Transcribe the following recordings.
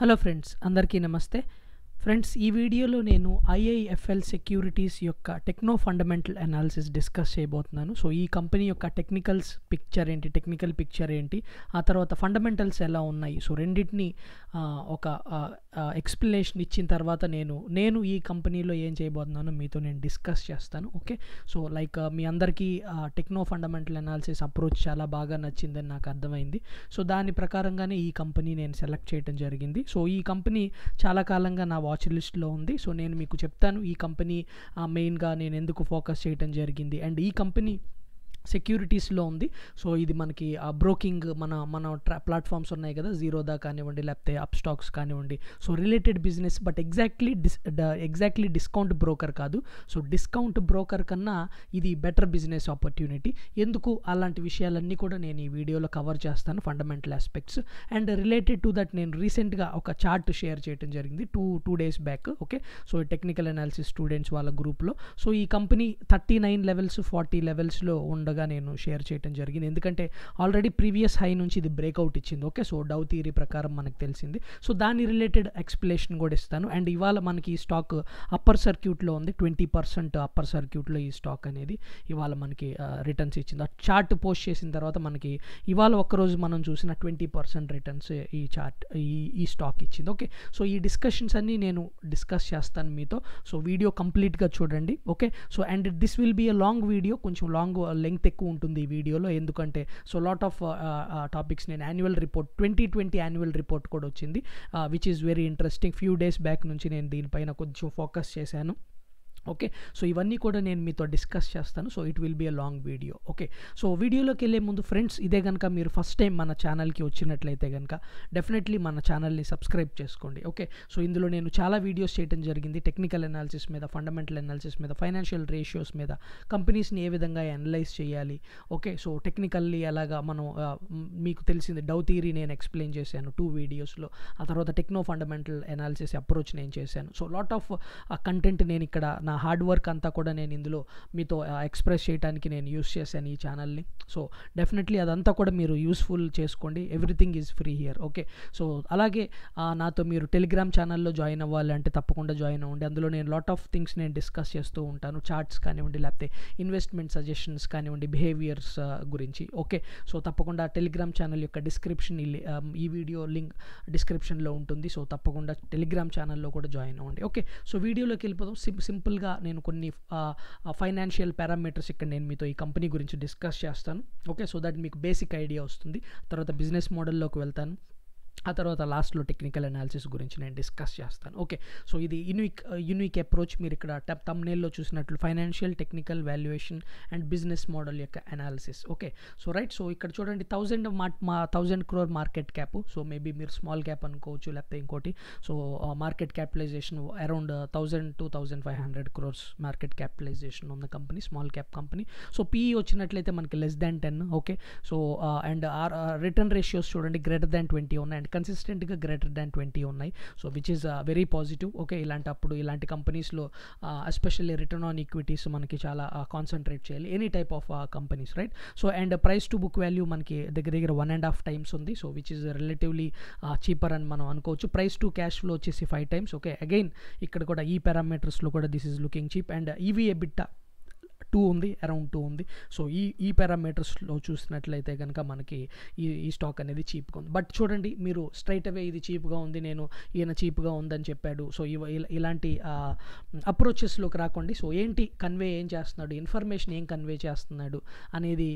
hello friends అందరికీ నమస్తే friends ఈ వీడియోలో నేను ఐఐఎఫ్ఎల్ సెక్యూరిటీస్ యొక్క టెక్నో ఫండమెంటల్ అనాలిసిస్ డిస్కస్ చేయబోతున్నాను సో ఈ కంపెనీ యొక్క టెక్నికల్స్ పిక్చర్ ఏంటి టెక్నికల్ పిక్చర్ ఏంటి ఆ తర్వాత ఫండమెంటల్స్ ఎలా ఉన్నాయి సో రెండింటిని ఒక ఎక్స్ప్లెనేషన్ ఇచ్చిన తర్వాత నేను నేను ఈ కంపెనీలో ఏం చేయబోతున్నానో మీతో నేను డిస్కస్ చేస్తాను ఓకే సో లైక్ మీ అందరికీ టెక్నో ఫండమెంటల్ అనాలిసిస్ అప్రోచ్ చాలా బాగా నచ్చిందని నాకు అర్థమైంది సో దాని ప్రకారంగానే ఈ కంపెనీ నేను సెలెక్ట్ చేయడం జరిగింది సో ఈ కంపెనీ చాలా కాలంగా నా వాచ్ లిస్ట్లో ఉంది సో నేను మీకు చెప్తాను ఈ కంపెనీ మెయిన్గా నేను ఎందుకు ఫోకస్ చేయడం జరిగింది అండ్ ఈ కంపెనీ సెక్యూరిటీస్లో ఉంది సో ఇది మనకి ఆ బ్రోకింగ్ మన మన ట్రా ప్లాట్ఫామ్స్ ఉన్నాయి కదా జీరోదా కానివ్వండి లేకపోతే అప్ స్టాక్స్ కానివ్వండి so related business but exactly dis exactly discount broker కాదు సో డిస్కౌంట్ బ్రోకర్ కన్నా ఇది బెటర్ బిజినెస్ ఆపర్చునిటీ ఎందుకు అలాంటి విషయాలన్నీ కూడా నేను ఈ వీడియోలో కవర్ చేస్తాను fundamental aspects and related to that నేను రీసెంట్గా ఒక చార్ట్ షేర్ చేయడం జరిగింది two two days back okay so technical analysis students వాళ్ళ గ్రూప్లో సో ఈ company thirty nine levels forty లెవెల్స్లో ఉండగా గా నేను షేర్ చేయడం జరిగింది ఎందుకంటే ఆల్రెడీ ప్రీవియస్ హై నుంచి ఇది బ్రేక్అవుట్ ఇచ్చింది ఓకే సో డౌ థియరీ ప్రకారం మనకు తెలిసింది సో దాని రిలేటెడ్ ఎక్స్ప్లెనేషన్ కూడా ఇస్తాను అండ్ ఇవాళ మనకి ఈ స్టాక్ అప్పర్ సర్క్యూట్లో ఉంది ట్వంటీ పర్సెంట్ అప్పర్ సర్క్యూట్లో ఈ స్టాక్ అనేది ఇవాళ మనకి రిటర్న్స్ ఇచ్చింది ఆ చార్ట్ పోస్ట్ చేసిన తర్వాత మనకి ఇవాళ ఒకరోజు మనం చూసిన ట్వంటీ పర్సెంట్ రిటర్న్స్ ఈ చార్ట్ ఈ ఈ స్టాక్ ఇచ్చింది ఓకే సో ఈ డిస్కషన్స్ అన్నీ నేను డిస్కస్ చేస్తాను మీతో సో వీడియో కంప్లీట్గా చూడండి okay so and this will be a long video కొంచెం లాంగ్ లెంగ్ లెంత్ ఎక్కువ ఉంటుంది ఈ వీడియోలో ఎందుకంటే సో లాట్ ఆఫ్ టాపిక్స్ నేను annual report twenty twenty annual report కూడా వచ్చింది which is very interesting few days back నుంచి నేను దీనిపైన కొంచెం ఫోకస్ చేశాను ఓకే సో ఇవన్నీ కూడా నేను మీతో డిస్కస్ చేస్తాను so it will be a long video okay so వీడియోలోకి వెళ్ళే ముందు ఫ్రెండ్స్ ఇదే కనుక మీరు ఫస్ట్ టైం మన ఛానల్కి వచ్చినట్లయితే కనుక డెఫినెట్లీ మన ఛానల్ని సబ్స్క్రైబ్ చేసుకోండి ఓకే సో ఇందులో నేను చాలా వీడియోస్ చేయడం జరిగింది టెక్నికల్ అనాలిసిస్ మీద ఫండమెంటల్ అనాలిసిస్ మీద ఫైనాన్షియల్ రేషియోస్ మీద కంపెనీస్ని ఏ విధంగా అనలైజ్ చేయాలి ఓకే సో టెక్నికల్లీ ఎలాగా మనం మీకు తెలిసింది డౌ థీరీ నేను ఎక్స్ప్లెయిన్ చేశాను టూ వీడియోస్లో ఆ తర్వాత టెక్నో ఫండమెంటల్ అనాలిసిస్ అప్రోచ్ నేను చేశాను సో లాట్ ఆఫ్ కంటెంట్ నేను ఇక్కడ నా హార్డ్ వర్క్ అంతా కూడా నేను ఇందులో మీతో ఎక్స్ప్రెస్ చేయడానికి నేను యూస్ చేశాను ఈ ఛానల్ని సో డెఫినెట్లీ అదంతా కూడా మీరు యూస్ఫుల్ చేసుకోండి everything is free here okay so అలాగే నాతో మీరు టెలిగ్రామ్ ఛానల్లో జాయిన్ అవ్వాలంటే తప్పకుండా జాయిన్ అవ్వండి అందులో నేను లాట్ ఆఫ్ థింగ్స్ నేను డిస్కస్ చేస్తూ ఉంటాను చార్ట్స్ కానివ్వండి లేకపోతే ఇన్వెస్ట్మెంట్ సజెషన్స్ కానివ్వండి బిహేవియర్స్ గురించి ఓకే సో తప్పకుండా టెలిగ్రామ్ ఛానల్ యొక్క డిస్క్రిప్షన్ ఈ వీడియో లింక్ డిస్క్రిప్షన్లో ఉంటుంది సో తప్పకుండా టెలిగ్రామ్ ఛానల్లో కూడా జాయిన్ అవ్వండి ఓకే సో వీడియోలోకి వెళ్ళిపోదాం సిం సింపుల్ డీటెయిల్గా నేను కొన్ని ఫైనాన్షియల్ పారామీటర్స్ ఇక్కడ నేను మీతో ఈ కంపెనీ గురించి డిస్కస్ చేస్తాను ఓకే సో దట్ మీకు బేసిక్ ఐడియా వస్తుంది తర్వాత బిజినెస్ మోడల్లోకి వెళ్తాను ఆ తర్వాత లాస్ట్లో టెక్నికల్ అనాలిసిస్ గురించి నేను డిస్కస్ చేస్తాను ఓకే సో ఇది యునిక్ యునిక్ అప్రోచ్ మీరు ఇక్కడ టప్ తమ్నేల్లో చూసినట్లు financial technical valuation and business model యొక్క analysis okay so right so ఇక్కడ చూడండి థౌజండ్ మా thousand crore market cap so maybe మీరు స్మాల్ క్యాప్ అనుకోవచ్చు లేకపోతే ఇంకోటి so market capitalization around thousand two thousand five hundred crores market capitalization ఉన్న company small cap company so PE e వచ్చినట్లయితే మనకి less than ten okay so and R return ratios చూడండి greater than twenty ఉన్నాయి and కన్సిస్టెంట్గా greater than twenty ఉన్నాయి so which is very positive okay ఇలాంటప్పుడు ఇలాంటి కంపెనీస్లో ఎస్పెషల్లీ రిటర్న్ ఆన్ ఈక్విటీస్ మనకి చాలా కాన్సన్ట్రేట్ uh, చేయాలి any type of companies right so and price to book value మనకి దగ్గర దగ్గర వన్ అండ్ హాఫ్ టైమ్స్ ఉంది so which is relatively cheaper అని మనం అనుకోవచ్చు ప్రైస్ టు క్యాష్ ఫ్లో వచ్చేసి ఫైవ్ టైమ్స్ ఓకే అగైన్ ఇక్కడ కూడా ఈ పారామీటర్స్లో కూడా this is looking cheap and EV EBITDA two ఉంది అరౌండ్ టూ ఉంది సో ఈ ఈ పారామీటర్స్లో చూసినట్లయితే కనుక మనకి ఈ ఈ స్టాక్ అనేది చీప్గా ఉంది బట్ చూడండి మీరు స్ట్రైట్ అవే ఇది చీప్గా ఉంది నేను ఈయన చీప్గా ఉందని చెప్పాడు సో ఇలాంటి అప్రోచెస్లోకి రాకండి సో ఏంటి కన్వే ఏం చేస్తున్నాడు ఇన్ఫర్మేషన్ ఏం కన్వే చేస్తున్నాడు అనేది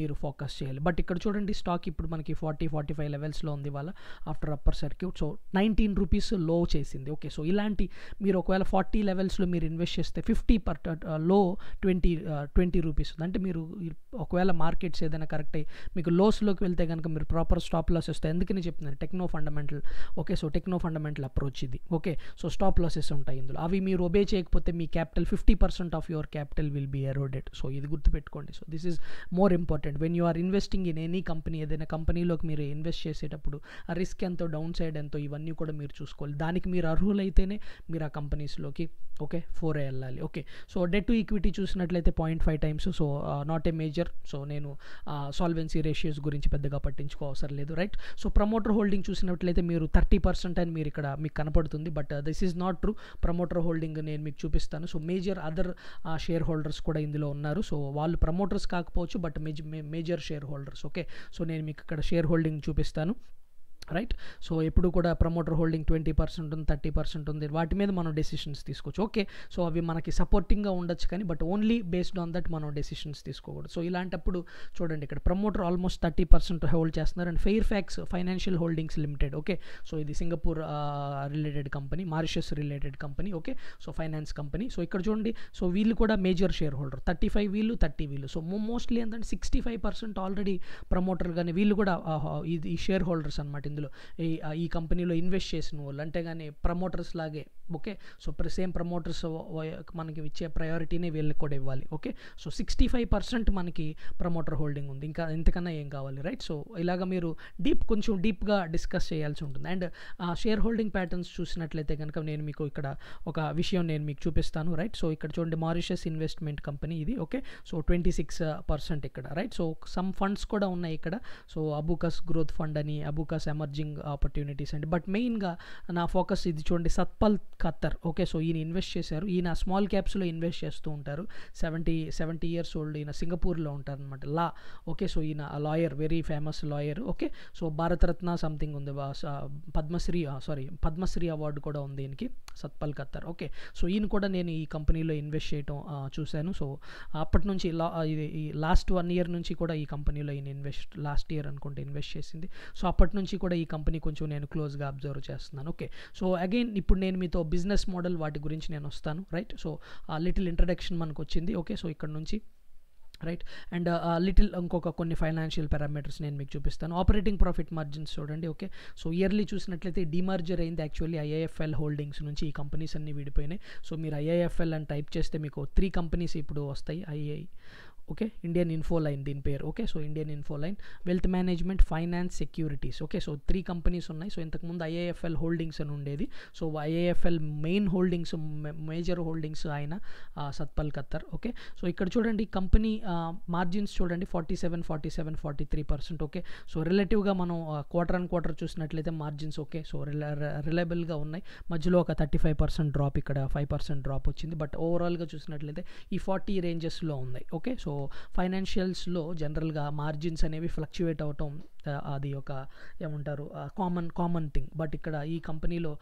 మీరు ఫోకస్ చేయాలి బట్ ఇక్కడ చూడండి స్టాక్ ఇప్పుడు మనకి ఫార్టీ ఫార్టీ ఫైవ్ లెవెల్స్లో ఉంది వాళ్ళ after upper circuit so nineteen rupees లో చేసింది ఓకే సో ఇలాంటి మీరు ఒకవేళ ఫార్టీ లెవెల్స్లో మీరు ఇన్వెస్ట్ చేస్తే ఫిఫ్టీ పర్ లో ట్వంటీ ట్వంటీ ట్వంటీ రూపీస్ ఉంది అంటే మీరు ఒకవేళ మార్కెట్స్ ఏదైనా కరెక్ట్ అయ్యి మీకు లోస్లోకి వెళ్తే కనుక మీరు ప్రాపర్ స్టాప్ లాస్ వస్తాయి ఎందుకని చెప్తున్నాను techno fundamental okay so techno fundamental approach ఇది ఓకే సో స్టాప్ లాసెస్ ఉంటాయి ఇందులో అవి మీరు ఒబే చేయకపోతే మీ capital fifty percent of your capital will be eroded so ఇది గుర్తుపెట్టుకోండి so this is more important when you are investing in any company ఏదైనా కంపెనీలోకి మీరు ఇన్వెస్ట్ చేసేటప్పుడు ఆ రిస్క్ ఎంతో డౌన్ సైడ్ ఎంతో ఇవన్నీ కూడా మీరు చూసుకోవాలి దానికి మీరు అర్హులైతేనే మీరు ఆ కంపెనీస్లోకి ఓకే ఫోర్ వెళ్ళాలి okay so debt to equity చూసినట్లయితే అయితే point five times so not a major so నేను సాల్వెన్సీ uh, రేషియోస్ గురించి పెద్దగా పట్టించుకో అవసరం లేదు రైట్ సో ప్రమోటర్ హోల్డింగ్ చూసినట్లయితే మీరు థర్టీ పర్సెంట్ అని మీరు ఇక్కడ మీకు కనపడుతుంది but this is not true promoter holding నేను మీకు చూపిస్తాను so major other share holders కూడా ఇందులో ఉన్నారు సో వాళ్ళు ప్రమోటర్స్ కాకపోవచ్చు but major share holders okay so నేను మీకు ఇక్కడ షేర్ హోల్డింగ్ చూపిస్తాను రైట్ సో ఎప్పుడు కూడా ప్రమోటర్ హోల్డింగ్ ట్వంటీ పర్సెంట్ ఉంది థర్టీ పర్సెంట్ ఉంది వాటి మీద మనం డెసిషన్స్ తీసుకోవచ్చు ఓకే సో అవి మనకి సపోర్టింగ్గా ఉండొచ్చు కానీ but only based on that మనం డెసిషన్స్ తీసుకోకూడదు సో ఇలాంటప్పుడు చూడండి ఇక్కడ promoter almost thirty percent hold చేస్తున్నారు and Fairfax financial holdings limited okay so ఇది Singapore related company Mauritius related company okay so finance company so ఇక్కడ చూడండి so వీళ్ళు కూడా major share holder thirty five వీళ్ళు థర్టీ వీళ్ళు so mostly ఏంటంటే sixty five percent already promoter కానీ వీళ్ళు కూడా ఈ షేర్ హోల్డర్స్ అనమాట ఇందులో ఈ ఈ కంపెనీలో ఇన్వెస్ట్ చేసిన వాళ్ళు అంటే కానీ ప్రమోటర్స్ లాగే ఓకే సో సేమ్ ప్రమోటర్స్ మనకి ఇచ్చే ప్రయారిటీనే వీళ్ళకి కూడా ఇవ్వాలి okay so sixty five percent మనకి ప్రమోటర్ హోల్డింగ్ ఉంది ఇంకా ఇంతకన్నా ఏం కావాలి రైట్ సో ఇలాగ మీరు డీప్ కొంచెం డీప్గా డిస్కస్ చేయాల్సి ఉంటుంది అండ్ షేర్ హోల్డింగ్ ప్యాటర్న్స్ చూసినట్లయితే కనుక నేను మీకు ఇక్కడ ఒక విషయం నేను మీకు చూపిస్తాను రైట్ సో ఇక్కడ చూడండి మారిషస్ ఇన్వెస్ట్మెంట్ కంపెనీ ఇది okay so twenty six percent ఇక్కడ రైట్ సో సమ్ ఫండ్స్ కూడా ఉన్నాయి ఇక్కడ సో అబుకస్ గ్రోత్ ఫండ్ అని అబుకస్ ఎం ఎమర్జింగ్ ఆపర్చునిటీస్ అండి బట్ మెయిన్గా నా ఫోకస్ ఇది చూడండి సత్పల్ ఖత్తర్ ఓకే సో ఈయన ఇన్వెస్ట్ చేశారు ఈయన స్మాల్ క్యాప్స్లో ఇన్వెస్ట్ చేస్తూ ఉంటారు సెవెంటీ సెవెంటీ ఇయర్స్ ఓల్డ్ ఈయన సింగపూర్లో ఉంటారు అనమాట లా ఓకే సో ఈయన lawyer very famous lawyer okay so Bharat Ratna something ఉంది పద్మశ్రీ సారీ పద్మశ్రీ అవార్డు కూడా ఉంది దీనికి సత్పాల్ ఖత్తర్ ఓకే సో ఈయన కూడా నేను ఈ కంపెనీలో ఇన్వెస్ట్ చేయటం చూశాను సో అప్పటి నుంచి లా ఇది ఈ లాస్ట్ వన్ ఇయర్ నుంచి కూడా ఈ కంపెనీలో ఈయన ఇన్వెస్ట్ లాస్ట్ ఇయర్ అనుకుంటే ఇన్వెస్ట్ చేసింది సో అప్పటి నుంచి కూడా ఈ కంపెనీ కొంచెం నేను క్లోజ్గా అబ్జర్వ్ చేస్తున్నాను ఓకే సో అగైన్ ఇప్పుడు నేను మీతో బిజినెస్ మోడల్ వాటి గురించి నేను వస్తాను రైట్ సో లిటిల్ ఇంట్రడక్షన్ మనకు వచ్చింది ఓకే సో ఇక్కడ నుంచి రైట్ అండ్ లిటిల్ ఇంకొక కొన్ని ఫైనాన్షియల్ పారామీటర్స్ నేను మీకు చూపిస్తాను ఆపరేటింగ్ ప్రాఫిట్ మార్జిన్స్ చూడండి ఓకే సో ఇయర్లీ చూసినట్లయితే డిమర్జర్ అయింది యాక్చువల్లీ ఐఐఎఫ్ఎల్ హోల్డింగ్స్ నుంచి ఈ కంపెనీస్ అన్నీ విడిపోయినాయి సో మీరు ఐఐఎఫ్ఎల్ అని టైప్ చేస్తే మీకు త్రీ కంపెనీస్ ఇప్పుడు వస్తాయి ఐఐ ఓకే ఇండియన్ ఇన్ఫో లైన్ దీని పేరు okay so Indian info line wealth management finance securities okay so three companies ఉన్నాయి సో ఇంతకుముందు ఐఏఎఫ్ఎల్ హోల్డింగ్స్ అని ఉండేది so IIFL main holdings major holdings ఆయన సత్పల్ ఖత్తర్ ఓకే సో ఇక్కడ చూడండి కంపెనీ మార్జిన్స్ చూడండి forty seven forty seven forty three percent okay so రిలేటివ్గా మనం క్వార్టర్ అండ్ క్వార్టర్ చూసినట్లయితే మార్జిన్స్ ఓకే సో రిలయబుల్గా ఉన్నాయి మధ్యలో ఒక థర్టీ ఫైవ్ పర్సెంట్ డ్రాప్ ఇక్కడ ఫైవ్ పర్సెంట్ డ్రాప్ వచ్చింది బట్ ఓవరాల్గా చూసినట్లయితే ఈ ఫార్టీ రేంజెస్లో ఉన్నాయి ఓకే సో ఫైనాన్షియల్స్లో జనరల్గా మార్జిన్స్ అనేవి ఫ్లక్చువేట్ అవటం అది ఒక ఏమంటారు కామన్ కామన్ థింగ్ బట్ ఇక్కడ ఈ కంపెనీలో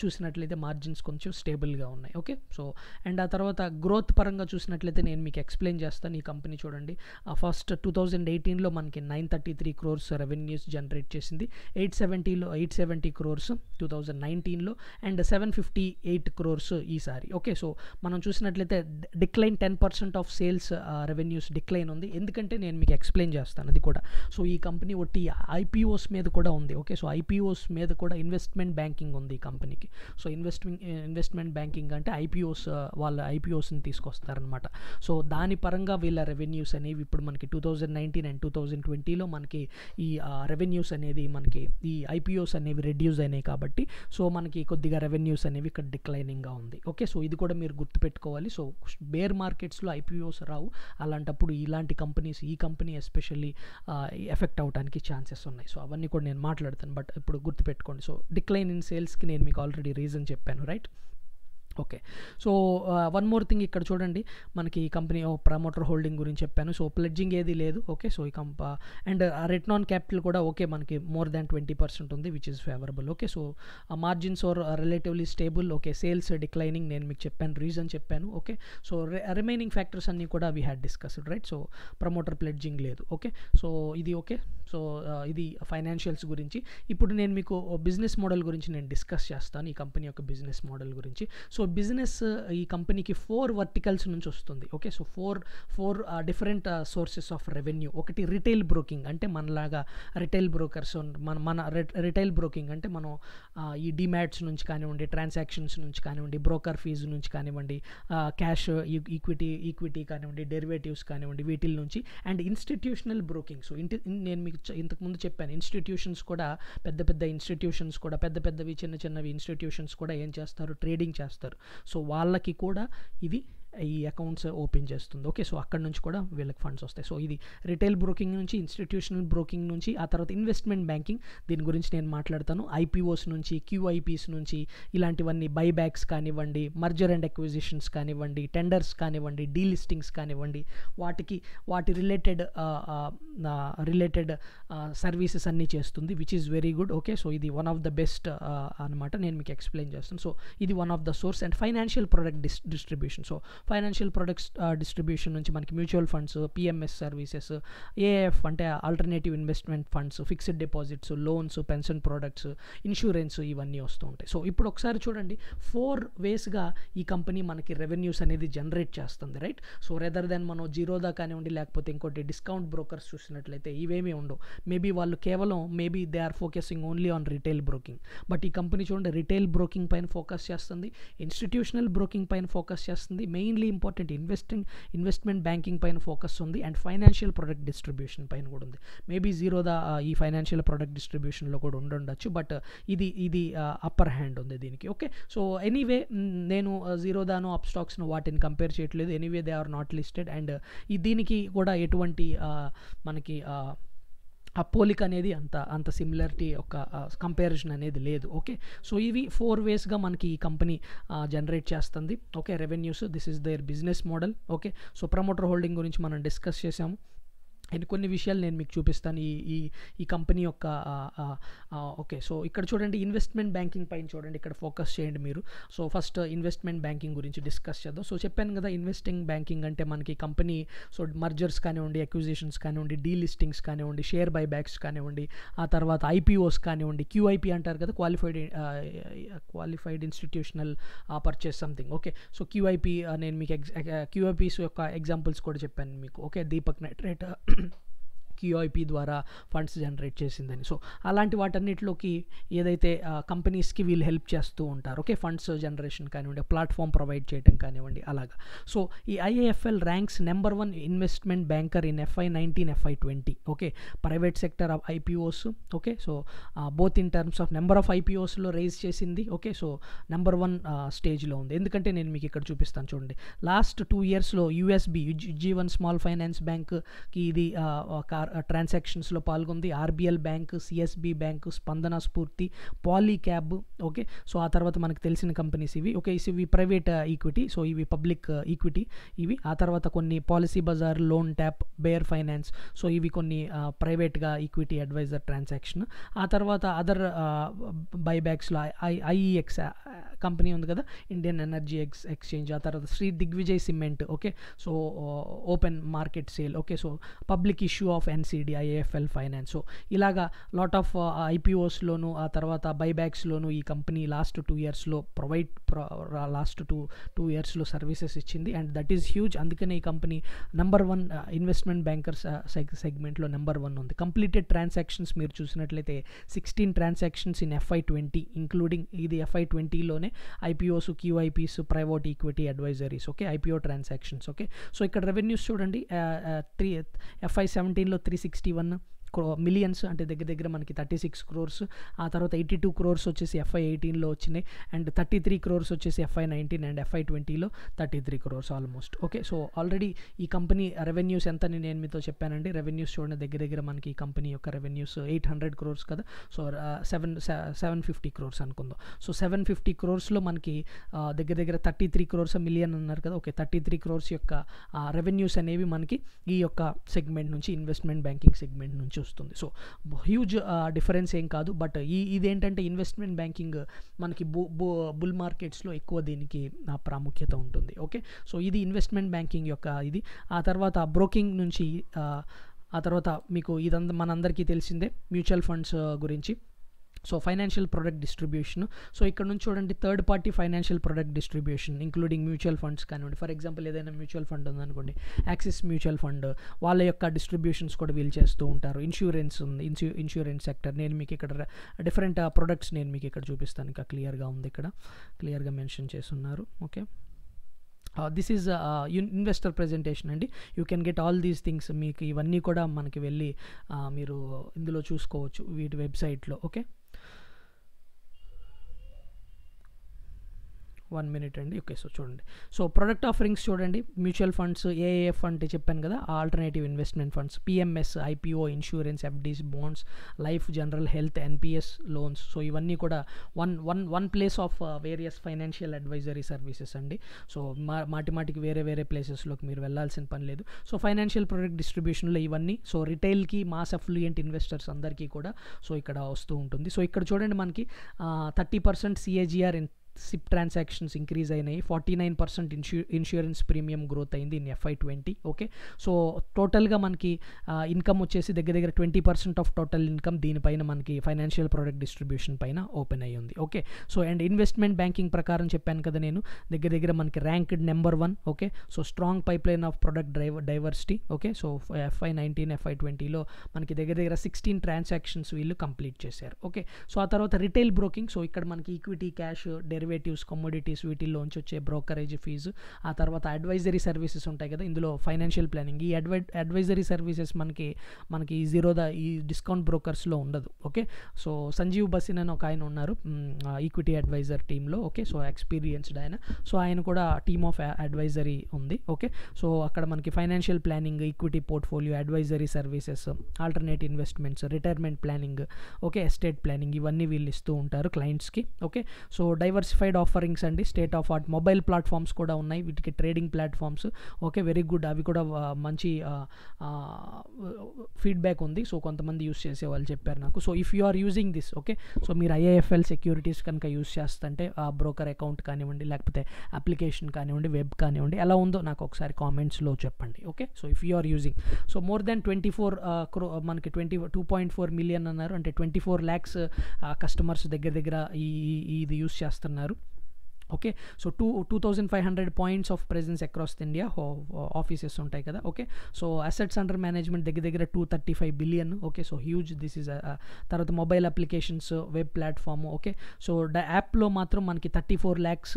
చూసినట్లయితే మార్జిన్స్ కొంచెం స్టేబుల్గా ఉన్నాయి ఓకే సో అండ్ ఆ తర్వాత గ్రోత్ పరంగా చూసినట్లయితే నేను మీకు ఎక్స్ప్లెయిన్ చేస్తాను ఈ కంపెనీ చూడండి ఫస్ట్ టూ థౌజండ్ ఎయిటీన్లో మనకి nine thirty three crores revenues generate చేసింది ఎయిట్ సెవెంటీలో eight seventy crores two thousand నైన్టీన్లో and seven fifty eight crores ఈసారి ఓకే సో మనం చూసినట్లయితే decline ten percent of sales revenues decline ఉంది ఎందుకంటే నేను మీకు ఎక్స్ప్లెయిన్ చేస్తాను అది కూడా సో ఈ కంపెనీ ఒకటి ఐపీఓస్ మీద కూడా ఉంది ఓకే సో ఐపీఓస్ మీద కూడా ఇన్వెస్ట్మెంట్ బ్యాంకింగ్ ఉంది ఈ కంపెనీకి సో ఇన్వెస్ట్మెంట్ ఇన్వెస్ట్మెంట్ బ్యాంకింగ్ అంటే ఐపీఓస్ uh, వాళ్ళ ఐపీఓస్ని తీసుకొస్తారనమాట సో దాని పరంగా వీళ్ళ రెవెన్యూస్ అనేవి ఇప్పుడు మనకి two thousand nineteen and two thousand ట్వంటీలో మనకి ఈ రెవెన్యూస్ అనేది మనకి ఈ ఐపీఓస్ అనేవి రెడ్యూస్ అయినాయి కాబట్టి సో మనకి కొద్దిగా రెవెన్యూస్ అనేవి ఇక్కడ డిక్లైనింగ్గా ఉంది ఓకే సో ఇది కూడా మీరు గుర్తుపెట్టుకోవాలి సో బేర్ మార్కెట్స్లో ఐపీఓస్ రావు అలాంటప్పుడు ఇలాంటి కంపెనీస్ ఈ కంపెనీ ఎస్పెషల్లీ ఎఫెక్ట్ అవడానికి ఛాన్సెస్ ఉన్నాయి సో అవన్నీ కూడా నేను మాట్లాడతాను బట్ ఇప్పుడు గుర్తుపెట్టుకోండి సో డిక్లైన్ ఇన్ సేల్స్కి నేను మీకు ఆల్రెడీ రీజన్ చెప్పాను right okay so one more thing ఇక్కడ చూడండి మనకి ఈ కంపెనీ ప్రమోటర్ హోల్డింగ్ గురించి చెప్పాను సో ప్లెడ్జింగ్ ఏది లేదు ఓకే సో ఈ కంప అండ్ రిటర్న్ ఆన్ క్యాపిటల్ కూడా ఓకే మనకి మోర్ దాన్ ట్వంటీ పర్సెంట్ ఉంది which is favourable okay so margins are relatively stable okay sales declining నేను మీకు చెప్పాను రీజన్ చెప్పాను ఓకే సో రిమైనింగ్ ఫ్యాక్టర్స్ అన్నీ కూడా we had discussed right so promoter pledging లేదు ఓకే సో ఇది ఓకే సో ఇది ఫైనాన్షియల్స్ గురించి ఇప్పుడు నేను మీకు బిజినెస్ మోడల్ గురించి నేను డిస్కస్ చేస్తాను ఈ కంపెనీ యొక్క బిజినెస్ మోడల్ గురించి సో బిజినెస్ ఈ కంపెనీకి ఫోర్ వర్టికల్స్ నుంచి వస్తుంది okay so four four different sources of revenue ఒకటి రిటైల్ బ్రోకింగ్ అంటే మనలాగా రిటైల్ బ్రోకర్స్ మన మన రిటైల్ బ్రోకింగ్ అంటే మనం ఈ డిమాట్స్ నుంచి కానివ్వండి ట్రాన్సాక్షన్స్ నుంచి కానివ్వండి బ్రోకర్ ఫీజు నుంచి కానివ్వండి క్యాష్ ఈక్విటీ ఈక్విటీ కానివ్వండి డెరివేటివ్స్ కానివ్వండి వీటిల నుంచి అండ్ ఇన్స్టిట్యూషనల్ బ్రోకింగ్ సో ఇంటి నేను మీకు ఇంతకుముందు చెప్పాను ఇన్స్టిట్యూషన్స్ కూడా పెద్ద పెద్ద ఇన్స్టిట్యూషన్స్ కూడా పెద్ద పెద్దవి చిన్న చిన్నవి ఇన్స్టిట్యూషన్స్ కూడా ఏం చేస్తారు ట్రేడింగ్ చేస్తారు సో వాళ్ళకి కూడా ఇది ఈ అకౌంట్స్ ఓపెన్ చేస్తుంది ఓకే సో అక్కడ నుంచి కూడా వీళ్ళకి ఫండ్స్ వస్తాయి సో ఇది రిటైల్ బ్రోకింగ్ నుంచి ఇన్స్టిట్యూషనల్ బ్రోకింగ్ నుంచి ఆ తర్వాత ఇన్వెస్ట్మెంట్ బ్యాంకింగ్ దీని గురించి నేను మాట్లాడతాను ఐపీఓస్ నుంచి క్యూఐపీస్ నుంచి ఇలాంటివన్నీ బైబ్యాక్స్ కానివ్వండి మర్జర్ అండ్ ఎక్విజిషన్స్ కానివ్వండి టెండర్స్ కానివ్వండి డీలిస్టింగ్స్ కానివ్వండి వాటికి వాటి రిలేటెడ్ రిలేటెడ్ సర్వీసెస్ అన్నీ చేస్తుంది which is very good okay so ఇది వన్ ఆఫ్ ద బెస్ట్ అనమాట నేను మీకు ఎక్స్ప్లెయిన్ చేస్తాను సో ఇది one of the source and financial product డిస్ distribution so financial products distribution నుంచి మనకి mutual funds PMS services AF అంటే alternative investment funds fixed deposits loans pension products insurance ఇవన్నీ వస్తూ ఉంటాయి సో ఇప్పుడు ఒకసారి చూడండి ఫోర్ వేస్గా ఈ కంపెనీ మనకి రెవెన్యూస్ అనేది జనరేట్ చేస్తుంది రైట్ సో రెదర్ దెన్ మనం జీరోదా కానివ్వండి లేకపోతే ఇంకోటి డిస్కౌంట్ బ్రోకర్స్ చూసినట్లయితే ఇవేమీ ఉండవు మేబీ వాళ్ళు కేవలం maybe they are focusing only on retail broking but ఈ కంపెనీ చూడండి రిటైల్ బ్రోకింగ్ పైన ఫోకస్ చేస్తుంది ఇన్స్టిట్యూషనల్ బ్రోకింగ్ పైన ఫోకస్ చేస్తుంది main secondly important investing investment banking పైన ఫోకస్ ఉంది అండ్ ఫైనాన్షియల్ ప్రొడక్ట్ డిస్ట్రిబ్యూషన్ పైన కూడా ఉంది మేబీ జీరో ద ఈ ఫైనాన్షియల్ ప్రొడక్ట్ డిస్ట్రిబ్యూషన్లో కూడా ఉండొచ్చు బట్ ఇది ఇది అప్పర్ హ్యాండ్ ఉంది దీనికి ఓకే సో ఎనీవే నేను జీరోదాను అప్ స్టాక్స్ను వాటిని కంపేర్ చేయట్లేదు anyway they are not listed and దీనికి కూడా ఎటువంటి మనకి ఆ పోలిక అనేది అంత అంత సిమిలారిటీ ఒక కంపారిజన్ అనేది లేదు ఓకే సో ఇవి ఫోర్ వేస్గా మనకి ఈ కంపెనీ జనరేట్ చేస్తుంది okay revenues this is their business model okay so promoter holding గురించి మనం డిస్కస్ చేసాము అండ్ కొన్ని విషయాలు నేను మీకు చూపిస్తాను ఈ ఈ ఈ కంపెనీ యొక్క ఓకే సో ఇక్కడ చూడండి ఇన్వెస్ట్మెంట్ బ్యాంకింగ్ పైన చూడండి ఇక్కడ ఫోకస్ చేయండి మీరు సో ఫస్ట్ ఇన్వెస్ట్మెంట్ బ్యాంకింగ్ గురించి డిస్కస్ చేద్దాం సో చెప్పాను కదా ఇన్వెస్టింగ్ బ్యాంకింగ్ అంటే మనకి కంపెనీ సో మర్జర్స్ కానివ్వండి అక్విజిషన్స్ కానివ్వండి డీలిస్టింగ్స్ కానివ్వండి షేర్ బై బ్యాక్స్ కానివ్వండి ఆ తర్వాత ఐపీఓస్ కానివ్వండి క్యూఐపీ అంటారు కదా qualified qualified institutional purchase something okay so QIP నేను మీకు ఎగ్జా క్యూఐపీస్ యొక్క ఎగ్జాంపుల్స్ కూడా చెప్పాను మీకు ఓకే దీపక్ నైట్రేట్ క్యూఐపి ద్వారా ఫండ్స్ జనరేట్ చేసిందని సో అలాంటి వాటన్నిటిలోకి ఏదైతే కంపెనీస్కి వీళ్ళు హెల్ప్ చేస్తూ ఉంటారు ఓకే ఫండ్స్ జనరేషన్ కానివ్వండి ప్లాట్ఫామ్ ప్రొవైడ్ చేయడం కానివ్వండి అలాగా సో ఈ IIFL ranks number one investment banker in FY nineteen FY twenty okay private sector of IPOs okay so both in terms of number of ఐపీఓస్లో raise చేసింది okay so number one స్టేజ్లో ఉంది ఎందుకంటే నేను మీకు ఇక్కడ చూపిస్తాను చూడండి లాస్ట్ టూ ఇయర్స్లో యూఎస్బి జీవన్ స్మాల్ ఫైనాన్స్ బ్యాంక్కి ఇది uh, ట్రాన్సాక్షన్స్లో పాల్గొంది RBL bank CSB bank Spandana Sphoorty poly cab okay so ఆ తర్వాత మనకు తెలిసిన కంపెనీస్ ఇవి ఓకే ఇవి ప్రైవేట్ ఈక్విటీ uh, సో ఇవి పబ్లిక్ ఈక్విటీ uh, ఇవి ఆ తర్వాత కొన్ని పాలసీ బజార్ లోన్ ట్యాప్ బేర్ ఫైనాన్స్ సో ఇవి కొన్ని ప్రైవేట్గా ఈక్విటీ అడ్వైజర్ ట్రాన్సాక్షన్ ఆ తర్వాత అదర్ బైబ్యాక్స్లో uh, ఐ ఐఈఎక్స్ e కంపెనీ ఉంది కదా ఇండియన్ ఎనర్జీ ఎక్స్ ఎక్స్చేంజ్ ఆ తర్వాత Shri Digvijay cement okay so open market sale okay so public issue of NCD IIFL finance so ఇలాగా లాట్ ఆఫ్ ఐపీఓస్లోను ఆ తర్వాత బైబ్యాక్స్లోను ఈ కంపెనీ లాస్ట్ టూ ఇయర్స్లో ప్రొవైడ్ లాస్ట్ టూ టూ ఇయర్స్లో సర్వీసెస్ ఇచ్చింది అండ్ దట్ ఈస్ హ్యూజ్ అందుకనే ఈ company number one investment bankers సెగ్మెంట్లో నెంబర్ వన్ ఉంది కంప్లీటెడ్ ట్రాన్సాక్షన్స్ మీరు చూసినట్లయితే sixteen transactions in FY twenty including ఇది ఎఫ్ఐ ట్వంటీలోనే IPOs QIPs private equity advisories okay IPO transactions okay so ఇక్కడ రెవెన్యూస్ చూడండి త్రీ ఎఫ్ఐ సెవెంటీన్లో 361 మిలియన్స్ అంటే దగ్గర దగ్గర మనకి థర్టీ సిక్స్ క్రోర్స్ ఆ తర్వాత ఎయిటీ టూ క్రోర్స్ వచ్చేసి ఎఫ్ఐ ఎయిటీన్లో వచ్చినాయి అండ్ థర్టీ త్రీ క్రోర్స్ వచ్చేసి ఎఫ్ఐ నైన్టీన్ అండ్ ఎఫ్ఐ ట్వంటీలో thirty three crores almost okay so already ఈ కంపెనీ రెవెన్యూస్ ఎంత అని నేను మీతో చెప్పానండి రెవెన్యూస్ చూడండి దగ్గర దగ్గర మనకి ఈ కంపెనీ యొక్క రెవెన్యూస్ ఎయిట్ హండ్రెడ్ క్రోర్స్ కదా so seven seven fifty crores అనుకుందాం సో సెవెన్ ఫిఫ్టీ క్రోర్స్లో మనకి uh, దగ్గర దగ్గర థర్టీ త్రీ క్రోర్స్ మిలియన్ అన్నారు కదా ఓకే థర్టీ త్రీ క్రోర్స్ యొక్క రెవెన్యూస్ uh, అనేవి మనకి ఈ యొక్క సెగ్మెంట్ నుంచి ఇన్వెస్ట్మెంట్ బ్యాంకింగ్ సెగ్మెంట్ నుంచి చూస్తుంది వస్తుంది సో హ్యూజ్ డిఫరెన్స్ ఏం కాదు బట్ ఈ ఇదేంటంటే ఇన్వెస్ట్మెంట్ బ్యాంకింగ్ మనకి బుల్ మార్కెట్స్లో ఎక్కువ దీనికి ప్రాముఖ్యత ఉంటుంది ఓకే సో ఇది ఇన్వెస్ట్మెంట్ బ్యాంకింగ్ యొక్క ఇది ఆ తర్వాత బ్రోకింగ్ నుంచి ఆ తర్వాత మీకు ఇదంతా మనందరికీ తెలిసిందే మ్యూచువల్ ఫండ్స్ గురించి so financial product distribution so ఇక్కడ నుంచి చూడండి third party financial product distribution including mutual funds కానివ్వండి ఫర్ ఎగ్జాంపుల్ ఏదైనా మ్యూచువల్ ఫండ్ ఉందనుకోండి యాక్సిస్ మ్యూచువల్ ఫండ్ వాళ్ళ యొక్క డిస్ట్రిబ్యూషన్స్ కూడా వీల్ చేస్తూ ఉంటారు ఇన్సూరెన్స్ ఉంది ఇన్సూ ఇన్సూరెన్స్ సెక్టర్ నేను మీకు ఇక్కడ డిఫరెంట్ ప్రొడక్ట్స్ నేను మీకు ఇక్కడ చూపిస్తాను ఇంకా క్లియర్గా ఉంది ఇక్కడ క్లియర్గా మెన్షన్ చేస్తున్నారు okay this is investor presentation అండి you can get all these things మీకు ఇవన్నీ కూడా మనకి వెళ్ళి మీరు ఇందులో చూసుకోవచ్చు వీటి వెబ్సైట్లో ఓకే వన్ మినిట్ అండి ఓకే సో చూడండి సో ప్రొడక్ట్ ఆఫరింగ్స్ చూడండి మ్యూచువల్ ఫండ్స్ ఏఏఎఫ్ అంటే చెప్పాను కదా alternative investment funds PMS IPO insurance FDs bonds life general health NPS loans so ఇవన్నీ కూడా one one one place of various financial advisory services అండి so మా మాటి మాటికి వేరే వేరే ప్లేసెస్లోకి మీరు వెళ్ళాల్సిన పని లేదు సో ఫైనాన్షియల్ ప్రొడక్ట్ డిస్ట్రిబ్యూషన్లో ఇవన్నీ సో రిటైల్కి మాస్ అఫ్లూయెంట్ ఇన్వెస్టర్స్ అందరికీ కూడా సో ఇక్కడ వస్తూ ఉంటుంది సో ఇక్కడ చూడండి మనకి thirty percent CAGR in SIP transactions increase అయినాయి ఫార్టీ నైన్ పర్సెంట్ ఇన్షూ ఇన్సూరెన్స్ ప్రీమియం గ్రోత్ అయింది in FY twenty okay so టోటల్గా మనకి ఇన్కమ్ వచ్చేసి దగ్గర దగ్గర twenty percent of total income దీనిపైన మనకి ఫైనాన్షియల్ ప్రోడక్ట్ డిస్ట్రిబ్యూషన్ పైన ఓపెన్ అయ్యి ఉంది okay so and investment banking ప్రకారం చెప్పాను కదా నేను దగ్గర దగ్గర మనకి ranked number one okay so strong pipeline of product driver diversity okay so FY nineteen FY ట్వంటీలో మనకి దగ్గర దగ్గర సిక్స్టీన్ ట్రాన్సాక్షన్స్ వీళ్ళు కంప్లీట్ చేశారు ఓకే సో ఆ తర్వాత రిటైల్ బ్రోకింగ్ సో ఇక్కడ మనకి equity cash derivative derivatives commodities వీటిల్లోంచి వచ్చే బ్రోకరేజ్ ఫీజు ఆ తర్వాత అడ్వైజరీ సర్వీసెస్ ఉంటాయి కదా ఇందులో ఫైనాన్షియల్ ప్లానింగ్ ఈ అడ్వై అడ్వైజరీ సర్వీసెస్ మనకి మనకి ఈ ద ఈ డిస్కౌంట్ బ్రోకర్స్లో ఉండదు ఓకే సో సంజీవ్ బసిన్ అని ఒక ఆయన ఉన్నారు ఈక్విటీ అడ్వైజర్ టీంలో ఓకే సో ఎక్స్పీరియన్స్డ్ ఆయన సో ఆయన కూడా టీమ్ ఆఫ్ అడ్వైజరీ ఉంది ఓకే సో అక్కడ మనకి financial planning equity portfolio advisory services alternate investments retirement planning okay estate planning ఇవన్నీ వీళ్ళు ఇస్తూ ఉంటారు క్లయింట్స్కి okay so diverse diversified offerings అండి state of art mobile platforms కూడా ఉన్నాయి వీటికి trading platforms okay very good అవి కూడా మంచి ఫీడ్బ్యాక్ ఉంది సో కొంతమంది యూస్ చేసే వాళ్ళు చెప్పారు నాకు so if you are using this okay so మీరు ఐఏఎఫ్ఎల్ సెక్యూరిటీస్ కనుక యూస్ చేస్తుంటే ఆ బ్రోకర్ అకౌంట్ కానివ్వండి లేకపోతే అప్లికేషన్ కానివ్వండి వెబ్ కానివ్వండి ఎలా ఉందో నాకు ఒకసారి కామెంట్స్లో చెప్పండి okay so if you are using so more then twenty four క్రో మనకి twenty two point four million అన్నారు అంటే ట్వంటీ ఫోర్ ల్యాక్స్ కస్టమర్స్ దగ్గర దగ్గర ఈ ఇది యూస్ చేస్తున్నారు pengaruh okay so two two thousand five hundred points of presence across India offices ఉంటాయి కదా okay so assets under management దగ్గర దగ్గర two thirty five billion okay so huge this is తర్వాత mobile applications web platform okay so the యాప్లో మాత్రం మనకి thirty four lakhs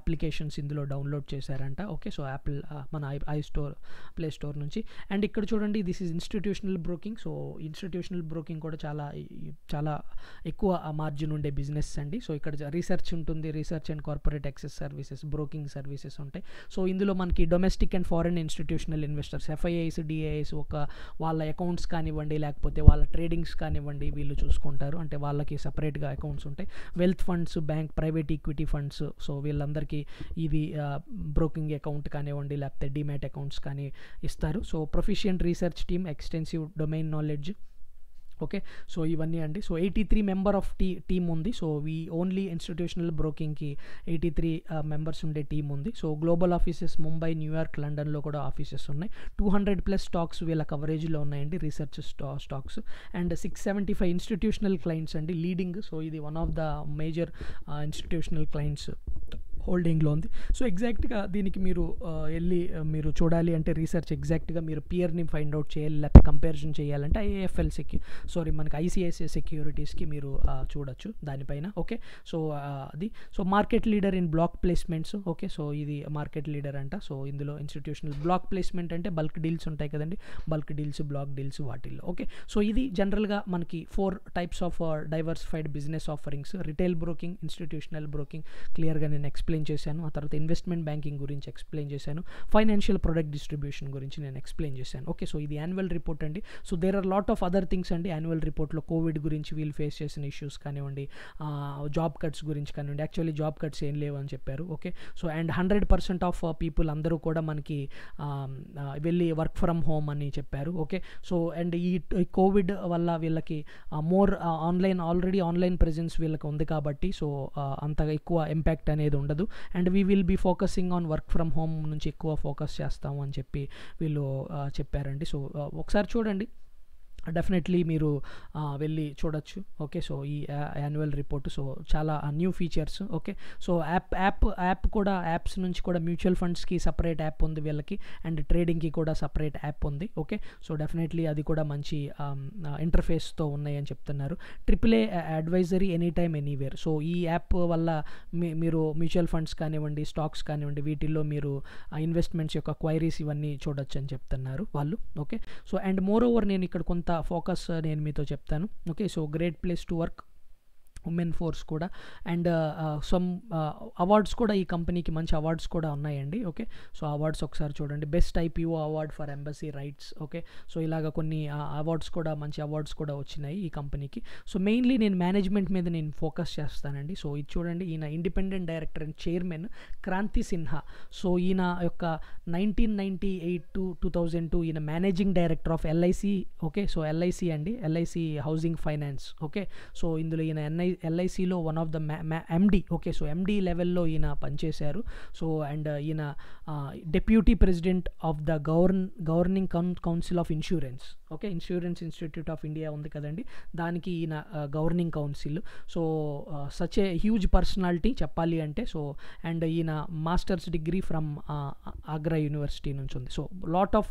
applications ఇందులో download చేశారంట ఓకే సో యాపిల్ మన I I store play store నుంచి అండ్ ఇక్కడ చూడండి this is institutional broking so institutional broking కూడా చాలా చాలా ఎక్కువ మార్జిన్ uh, ఉండే బిజినెస్ అండి సో ఇక్కడ రీసెర్చ్ ఉంటుంది research and corporate corporate access services broking services ఉంటాయి సో ఇందులో మనకి domestic and foreign institutional investors FIIs DIIs ఒక వాళ్ళ అకౌంట్స్ కానివ్వండి లేకపోతే వాళ్ళ ట్రేడింగ్స్ కానివ్వండి వీళ్ళు చూసుకుంటారు అంటే వాళ్ళకి సపరేట్గా అకౌంట్స్ ఉంటాయి wealth funds bank private equity funds so వీళ్ళందరికీ ఇది బ్రోకింగ్ అకౌంట్ కానివ్వండి లేకపోతే డిమాట్ అకౌంట్స్ కానీ ఇస్తారు so proficient research team extensive domain knowledge okay so ఇవన్నీ అండి so eighty three member of t team ఉంది సో వీ ఓన్లీ ఇన్స్టిట్యూషనల్ బ్రోకింగ్కి ఎయిటీ త్రీ మెంబర్స్ ఉండే టీం ఉంది so global offices Mumbai New York లండన్లో కూడా ఆఫీసెస్ ఉన్నాయి టూ హండ్రెడ్ ప్లస్ స్టాక్స్ వీళ్ళ కవరేజ్లో ఉన్నాయండి research sta stocks and six seventy five institutional clients అండి లీడింగ్ సో ఇది one of the major institutional clients హోల్డింగ్లో ఉంది సో ఎగ్జాక్ట్గా దీనికి మీరు వెళ్ళి మీరు చూడాలి అంటే రీసెర్చ్ ఎగ్జాక్ట్గా మీరు పియర్ని ఫైండ్ అవుట్ చేయాలి లేకపోతే కంపారిజన్ చేయాలంటే ఐఏఎఫ్ఎల్ సెక్యూ సారీ మనకి ఐసిఐసిఐ సెక్యూరిటీస్కి మీరు చూడొచ్చు దానిపైన ఓకే సో అది so market leader in block placements okay so ఇది మార్కెట్ లీడర్ అంట సో ఇందులో ఇన్స్టిట్యూషనల్ బ్లాక్ ప్లేస్మెంట్ అంటే బల్క్ డీల్స్ ఉంటాయి కదండి బల్క్ డీల్స్ బ్లాక్ డీల్స్ వాటిల్లో ఓకే సో ఇది జనరల్గా మనకి four types of diversified business offerings retail broking institutional broking క్లియర్గా నేను ఎక్స్ప్లెయిన్ ఎక్స్ప్లెయిన్ చేశాను ఆ తర్వాత ఇన్వెస్ట్మెంట్ బ్యాంకింగ్ గురించి ఎక్స్ప్లెయిన్ చేశాను ఫైనాన్షియల్ ప్రొడక్ట్ డిస్ట్రిబ్యూషన్ గురించి నేను ఎక్స్ప్లెయిన్ చేశాను ఓకే సో ఇది యాన్యువల్ రిపోర్ట్ అండి so there are lot of other things అండి యాన్యువల్ రిపోర్ట్లో కోవిడ్ గురించి వీళ్ళు ఫేస్ చేసిన ఇష్యూస్ కానివ్వండి జాబ్ కట్స్ గురించి కానివ్వండి యాక్చువల్లీ జాబ్ కట్స్ ఏం లేవు అని చెప్పారు okay so and hundred percent of people అందరూ కూడా మనకి వెళ్ళి వర్క్ ఫ్రమ్ హోమ్ అని చెప్పారు ఓకే సో అండ్ ఈ కోవిడ్ వల్ల వీళ్ళకి more online already online presence వీళ్ళకి ఉంది కాబట్టి సో అంతగా ఎక్కువ ఇంపాక్ట్ అనేది ఉండదు లేదు and we will be focusing on work from home నుంచి ఎక్కువ ఫోకస్ చేస్తాము అని చెప్పి వీళ్ళు చెప్పారండి సో ఒకసారి చూడండి డెఫినెట్లీ మీరు వెళ్ళి చూడొచ్చు ఓకే సో ఈ యాన్యువల్ రిపోర్ట్ సో చాలా new features okay so app app app కూడా యాప్స్ నుంచి కూడా మ్యూచువల్ ఫండ్స్కి సపరేట్ యాప్ ఉంది వీళ్ళకి అండ్ ట్రేడింగ్కి కూడా సపరేట్ యాప్ ఉంది ఓకే సో డెఫినెట్లీ అది కూడా మంచి ఇంటర్ఫేస్తో ఉన్నాయని చెప్తున్నారు triple A advisory any time anywhere so ఈ యాప్ వల్ల మీరు మ్యూచువల్ ఫండ్స్ కానివ్వండి స్టాక్స్ కానివ్వండి వీటిల్లో మీరు ఇన్వెస్ట్మెంట్స్ యొక్క క్వైరీస్ ఇవన్నీ చూడొచ్చు అని చెప్తున్నారు వాళ్ళు okay so and more over నేను ఇక్కడ కొంత ఫోకస్ నేను మీతో చెప్తాను okay so great place to work women force కూడా అండ్ సమ్ అవార్డ్స్ కూడా ఈ కంపెనీకి మంచి అవార్డ్స్ కూడా ఉన్నాయండి ఓకే సో అవార్డ్స్ ఒకసారి చూడండి best IPO award for embassy rights okay so ఇలాగ కొన్ని అవార్డ్స్ కూడా మంచి అవార్డ్స్ కూడా వచ్చినాయి ఈ కంపెనీకి సో మెయిన్లీ నేను మేనేజ్మెంట్ మీద నేను ఫోకస్ చేస్తానండి సో ఇది చూడండి ఈయన independent director and chairman Kranti Sinha so ఈయన యొక్క nineteen ninety eight to two thousand two ఈయన managing director of LIC okay so LIC అండి LIC housing finance okay so ఇందులో ఈయన ఎన్ఐ ఎల్ఐసిలో one of the MD okay so MD లెవెల్లో ఈయన పనిచేశారు సో అండ్ uh, ఈయన deputy president of the govern governing coun council of insurance okay insurance institute of India ఉంది కదండి దానికి ఈయన governing council so such a huge personality చెప్పాలి అంటే సో అండ్ ఈయన masters degree from Agra university నుంచి ఉంది సో లాట్ ఆఫ్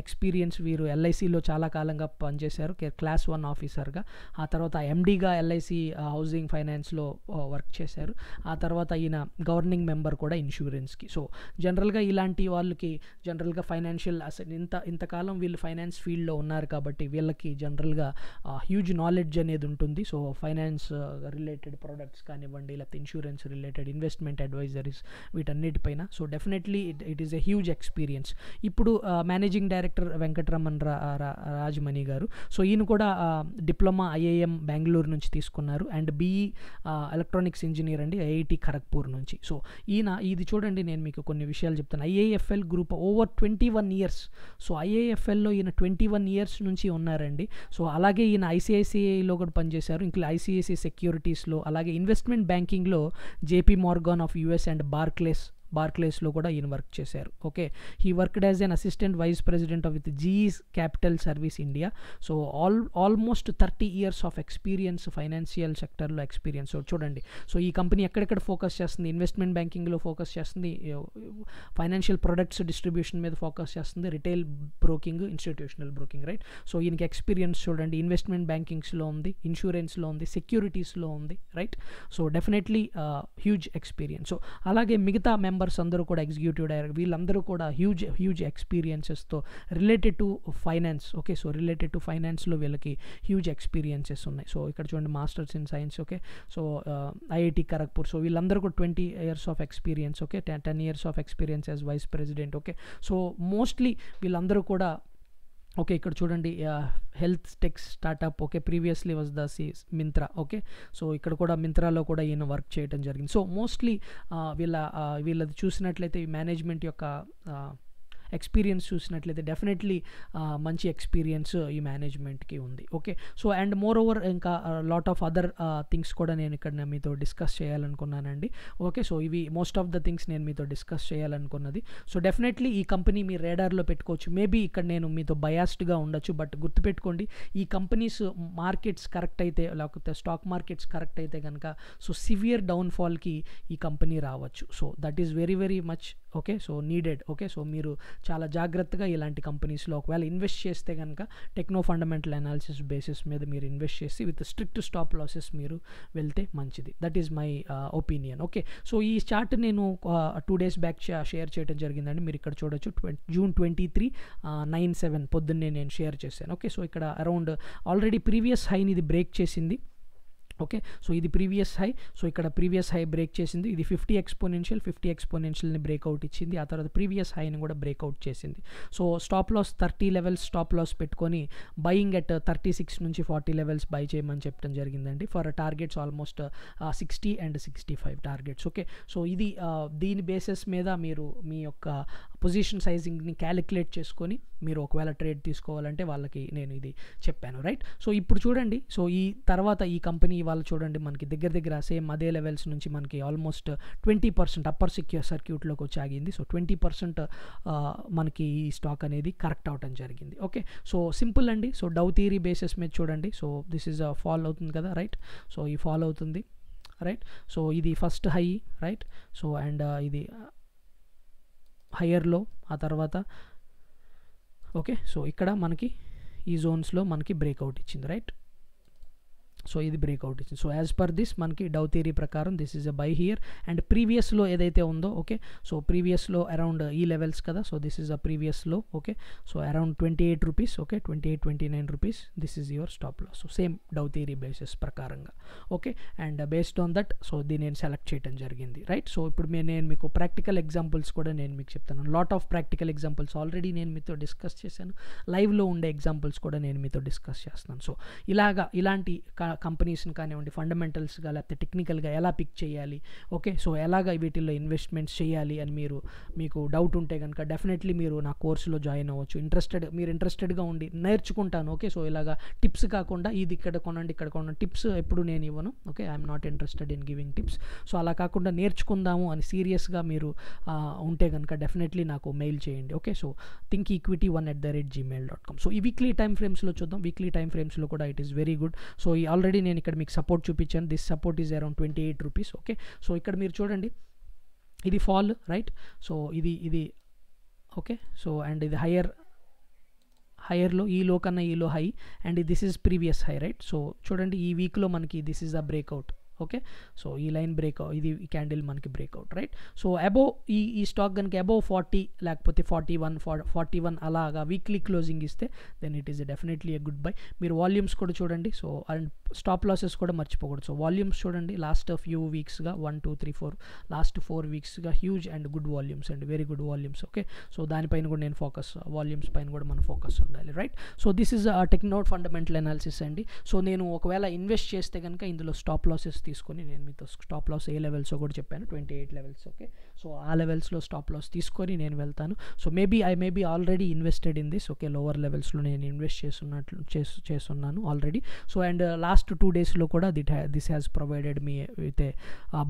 ఎక్స్పీరియన్స్ వీరు ఎల్ఐసిలో చాలా కాలంగా పనిచేశారు క్లాస్ వన్ ఆఫీసర్గా ఆ తర్వాత ఎండీగా ఎల్ఐసి హౌసింగ్ ఫైనాన్స్లో వర్క్ చేశారు ఆ తర్వాత ఈయన గవర్నింగ్ మెంబర్ కూడా ఇన్సూరెన్స్కి సో జనరల్గా ఇలాంటి వాళ్ళకి జనరల్గా ఫైనాన్షియల్ అసెట్ ఇంత ఇంతకాలం వీళ్ళు ఫైనాన్స్ ఫీల్డ్లో ఉన్నారు కాబట్టి వీళ్ళకి జనరల్గా హ్యూజ్ నాలెడ్జ్ అనేది ఉంటుంది సో ఫైనాన్స్ రిలేటెడ్ ప్రోడక్ట్స్ కానివ్వండి లేకపోతే ఇన్సూరెన్స్ రిలేటెడ్ ఇన్వెస్ట్మెంట్ అడ్వైజరీస్ వీటన్నిటిపైన so definitely it it is a huge experience ఇప్పుడు మేనేజింగ్ డైరెక్టర్ వెంకటరమణ్ రా రాజమణి గారు సో ఈయన కూడా డిప్లొమా ఐఏఎం బెంగళూరు నుంచి తీసుకున్నారు అండ్ బీఈ ఎలక్ట్రానిక్స్ ఇంజనీర్ అండి ఐఐటి ఖరగ్పూర్ నుంచి సో ఈయన ఇది చూడండి నేను మీకు కొన్ని విషయాలు చెప్తాను IIFL group over twenty one years so ఐఏఎఫ్ఎల్లో ఈయన ట్వంటీ వన్ ఇయర్స్ నుంచి ఉన్నారండి సో అలాగే ఈయన ఐసిఐసిఐలో కూడా పనిచేశారు ఇంకా ఐసిఐసిఐ సెక్యూరిటీస్లో అలాగే ఇన్వెస్ట్మెంట్ బ్యాంకింగ్లో JP Morgan of US and Barclays బార్క్లేస్లో కూడా ఈయన వర్క్ చేశారు okay he worked as an assistant vice president of with GE's capital service India so all almost thirty years of experience financial సెక్టర్లో experience చూడండి so ఈ company ఎక్కడెక్కడ focus చేస్తుంది investment బ్యాంకింగ్లో ఫోకస్ చేస్తుంది ఫైనాన్షియల్ ప్రొడక్ట్స్ డిస్ట్రిబ్యూషన్ మీద focus చేస్తుంది retail broking institutional broking right so ఈయనకి ఎక్స్పీరియన్స్ చూడండి ఇన్వెస్ట్మెంట్ బ్యాంకింగ్స్లో ఉంది ఇన్సూరెన్స్లో ఉంది సెక్యూరిటీస్లో ఉంది right so definitely huge experience so అలాగే మిగతా మెంబర్ మెంబర్స్ అందరూ కూడా ఎగ్జిక్యూటివ్ డైరెక్టర్ వీళ్ళందరూ కూడా హ్యూజ్ హ్యూజ్ ఎక్స్పీరియన్సెస్తో related to finance okay so related to ఫైనాన్స్లో వీళ్ళకి హ్యూజ్ ఎక్స్పీరియన్సెస్ ఉన్నాయి సో ఇక్కడ చూడండి masters in science okay so IIT Kharagpur so వీళ్ళందరూ కూడా twenty years of experience okay ten years of experience as vice president okay so mostly వీళ్ళందరూ కూడా okay ఇక్కడ చూడండి health tech startup okay previously was the C Myntra okay so ఇక్కడ కూడా మింత్రాలో కూడా ఈయన వర్క్ చేయడం జరిగింది సో మోస్ట్లీ వీళ్ళ వీళ్ళది చూసినట్లయితే ఈ మేనేజ్మెంట్ యొక్క ఎక్స్పీరియన్స్ చూసినట్లయితే డెఫినెట్లీ మంచి ఎక్స్పీరియన్స్ ఈ మేనేజ్మెంట్కి ఉంది okay so and more over ఇంకా లాట్ ఆఫ్ అదర్ థింగ్స్ కూడా నేను ఇక్కడ మీతో డిస్కస్ చేయాలనుకున్నానండి ఓకే సో ఇవి మోస్ట్ ఆఫ్ ద థింగ్స్ నేను మీతో డిస్కస్ చేయాలనుకున్నది సో డెఫినెట్లీ ఈ కంపెనీ మీ రేడార్లో పెట్టుకోవచ్చు మేబీ ఇక్కడ నేను మీతో బయాస్డ్గా ఉండొచ్చు బట్ గుర్తుపెట్టుకోండి ఈ కంపెనీస్ మార్కెట్స్ కరెక్ట్ అయితే లేకపోతే స్టాక్ మార్కెట్స్ కరెక్ట్ అయితే కనుక సో సివియర్ డౌన్ఫాల్కి ఈ కంపెనీ రావచ్చు so that is very very much okay so needed okay so మీరు చాలా జాగ్రత్తగా ఇలాంటి కంపెనీస్లో ఒకవేళ ఇన్వెస్ట్ చేస్తే కనుక టెక్నో ఫండమెంటల్ అనాలిసిస్ బేసిస్ మీద మీరు ఇన్వెస్ట్ చేసి విత్ స్ట్రిక్ట్ స్టాప్ లాసెస్ మీరు వెళ్తే మంచిది that is my opinion okay so ఈ చార్ట్ నేను టూ డేస్ బ్యాక్ షేర్ చేయడం జరిగిందండి మీరు ఇక్కడ చూడొచ్చు June twenty three nine seven పొద్దున్నే నేను షేర్ చేశాను ఓకే సో ఇక్కడ అరౌండ్ ఆల్రెడీ ప్రీవియస్ హైని ఇది బ్రేక్ చేసింది ఓకే సో ఇది ప్రీవియస్ హై సో ఇక్కడ ప్రీవియస్ హై బ్రేక్ చేసింది ఇది ఫిఫ్టీ ఎక్స్పోనెన్షియల్ ఫిఫ్టీ ఎక్స్పోనెన్షియల్ని బ్రేక్అవుట్ ఇచ్చింది ఆ తర్వాత ప్రీవియస్ హైని కూడా బ్రేక్అవుట్ చేసింది so stop loss thirty levels stop loss పెట్టుకొని బయింగ్ అట్ థర్టీ సిక్స్ నుంచి ఫార్టీ లెవెల్స్ బై చేయమని చెప్పడం జరిగిందండి for targets almost sixty and sixty five targets okay so ఇది దీని బేసిస్ మీద మీరు మీ యొక్క పొజిషన్ సైజింగ్ని క్యాలిక్యులేట్ చేసుకొని మీరు ఒకవేళ ట్రేడ్ తీసుకోవాలంటే వాళ్ళకి నేను ఇది చెప్పాను రైట్ సో ఇప్పుడు చూడండి సో ఈ తర్వాత ఈ కంపెనీ వాళ్ళు చూడండి మనకి దగ్గర దగ్గర సేమ్ అదే లెవెల్స్ నుంచి మనకి almost twenty percent upper secure సర్క్యూట్లోకి వచ్చి ఆగింది సో ట్వంటీ పర్సెంట్ మనకి ఈ స్టాక్ అనేది కరెక్ట్ అవటం జరిగింది ఓకే సో సింపుల్ అండి సో డౌ థీరీ బేసిస్ మీద చూడండి సో దిస్ ఈజ్ ఫాల్ అవుతుంది కదా రైట్ సో ఈ ఫాల్ అవుతుంది రైట్ సో ఇది first high right so and ఇది హయ్యర్లో ఆ తర్వాత ఓకే సో ఇక్కడ మనకి ఈ జోన్స్లో మనకి బ్రేక్అవుట్ ఇచ్చింది రైట్ సో ఇది బ్రేక్అవుట్ ఇచ్చింది సో యాజ్ పర్ దిస్ మనకి డౌ థియరీ ప్రకారం this is a buy here and ప్రీవియస్లో ఏదైతే ఉందో ఓకే సో ప్రీవియస్లో అరౌండ్ ఈ లెవెల్స్ కదా సో దిస్ ఈజ్ అ ప్రీవియస్లో okay so around twenty eight rupees okay twenty eight twenty nine rupees this is your stop loss so same Dow theory basis ప్రకారంగా okay and based on that so దీన్ని నేను select చేయడం జరిగింది right so ఇప్పుడు నేను మీకు practical examples కూడా నేను మీకు చెప్తాను lot of practical examples already నేను మీతో డిస్కస్ చేశాను లైవ్లో ఉండే ఎగ్జాంపుల్స్ కూడా నేను మీతో డిస్కస్ చేస్తున్నాను సో ఇలాగా ఇలాంటి కంపెనీస్ని కానివ్వండి ఫండమెంటల్స్గా లేకపోతే టెక్నికల్గా ఎలా పిక్ చేయాలి ఓకే సో ఎలాగ వీటిల్లో ఇన్వెస్ట్మెంట్స్ చేయాలి అని మీరు మీకు డౌట్ ఉంటే కనుక డెఫినెట్లీ మీరు నా కోర్సులో జాయిన్ అవ్వచ్చు ఇంట్రెస్టెడ్ మీరు ఇంట్రెస్టెడ్గా ఉండి నేర్చుకుంటాను ఓకే సో ఇలాగా టిప్స్ కాకుండా ఇది ఇక్కడ కొనండి ఇక్కడ కొనండి టిప్స్ ఎప్పుడు నేను ఇవ్వను okay I'm not interested in giving tips so అలా కాకుండా నేర్చుకుందాము అని సీరియస్గా మీరు ఉంటే కనుక డెఫినెట్లీ నాకు మెయిల్ చేయండి okay so think equity one at the rate Gmail dot com so ఈ వీక్లీ టైం ఫ్రేమ్స్లో చూద్దాం వీక్లీ టైం ఫ్రేమ్స్లో కూడా it is very good so ఈ ఆల్ ఆల్రెడీ నేను ఇక్కడ మీకు సపోర్ట్ చూపించాను this support is around twenty eight rupees okay so ఇక్కడ మీరు చూడండి ఇది ఫాల్ రైట్ సో ఇది ఇది ఓకే సో అండ్ ఇది హయ్యర్ హయ్యర్లో ఈ లో కన్నా ఈలో high and this is previous high right so చూడండి ఈ వీక్లో మనకి this is a breakout okay so ఈ లైన్ బ్రేక్అవుట్ ఇది ఈ క్యాండిల్ మనకి బ్రేక్అవుట్ రైట్ సో అబోవ్ ఈ ఈ స్టాక్ కనుక అబోవ్ ఫార్టీ లేకపోతే ఫార్టీ వన్ ఫార్టీ వన్ అలాగా వీక్లీ క్లోజింగ్ ఇస్తే then it is definitely a good buy మీరు వాల్యూమ్స్ కూడా చూడండి సో అండ్ స్టాప్ లాసెస్ కూడా మర్చిపోకూడదు సో వాల్యూమ్స్ చూడండి లాస్ట్ ఫ్యూ వీక్స్గా one two three four last four వీక్స్గా huge and good volumes and very good volumes okay so దానిపైన కూడా నేను ఫోకస్ వాల్యూమ్స్ పైన కూడా మన ఫోకస్ ఉండాలి right so this is techno fundamental analysis అండి సో నేను ఒకవేళ ఇన్వెస్ట్ చేస్తే కనుక ఇందులో స్టాప్ లాసెస్ తీసుకొని నేను మీతో స్టాప్ లాస్ ఏ లెవెల్స్ కూడా చెప్పాను twenty eight levels okay so ఆ లెవెల్స్లో స్టాప్ లాస్ తీసుకొని నేను వెళ్తాను so maybe I maybe already invested in this okay lower లెవెల్స్లో నేను ఇన్వెస్ట్ చేస్తున్నట్లు చేసు చేస్తున్నాను already so and last two డేస్లో కూడా it this has provided me with a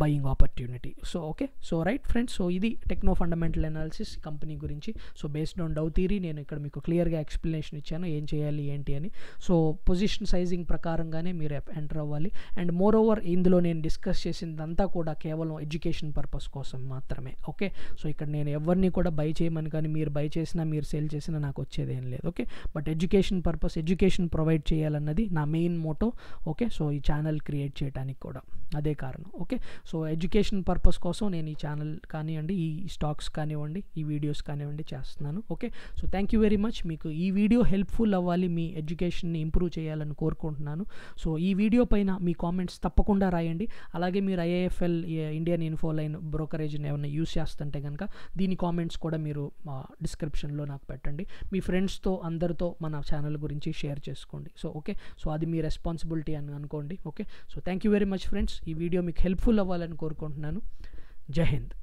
buying opportunity so okay so right friends so ఇది techno fundamental analysis company గురించి so based on Dow theory నేను ఇక్కడ మీకు క్లియర్గా ఎక్స్ప్లెనేషన్ ఇచ్చాను ఏం చేయాలి ఏంటి అని సో పొజిషన్ సైజింగ్ ప్రకారంగానే మీరు ఎంటర్ అవ్వాలి అండ్ మోర్ ఓవర్ ఇందులో నేను డిస్కస్ చేసిందంతా కూడా కేవలం ఎడ్యుకేషన్ పర్పస్ కోసం మాత్రమే మాత్రమే ఓకే సో ఇక్కడ నేను ఎవరిని కూడా బై చేయమని కానీ మీరు బై చేసినా మీరు సేల్ చేసినా నాకు వచ్చేది ఏం లేదు okay but education purpose education provide చేయాలన్నది నా మెయిన్ మోటో ఓకే సో ఈ ఛానల్ క్రియేట్ చేయడానికి కూడా అదే కారణం ఓకే సో ఎడ్యుకేషన్ పర్పస్ కోసం నేను ఈ ఛానల్ కానివ్వండి ఈ స్టాక్స్ కానివ్వండి ఈ వీడియోస్ కానివ్వండి చేస్తున్నాను okay so thank you very much మీకు ఈ వీడియో హెల్ప్ఫుల్ అవ్వాలి మీ ఎడ్యుకేషన్ని ఇంప్రూవ్ చేయాలని కోరుకుంటున్నాను సో ఈ వీడియో పైన మీ కామెంట్స్ తప్పకుండా రాయండి అలాగే మీరు IIFL Indian Infoline line brokerage ఏమైనా ఎవరన్నా యూస్ చేస్తుంటే కనుక దీని కామెంట్స్ కూడా మీరు డిస్క్రిప్షన్లో నాకు పెట్టండి మీ ఫ్రెండ్స్తో అందరితో మన ఛానల్ గురించి షేర్ చేసుకోండి సో ఓకే సో అది మీ రెస్పాన్సిబిలిటీ అని అనుకోండి okay so thank you very much friends ఈ వీడియో మీకు హెల్ప్ఫుల్ అవ్వాలని కోరుకుంటున్నాను జై హింద్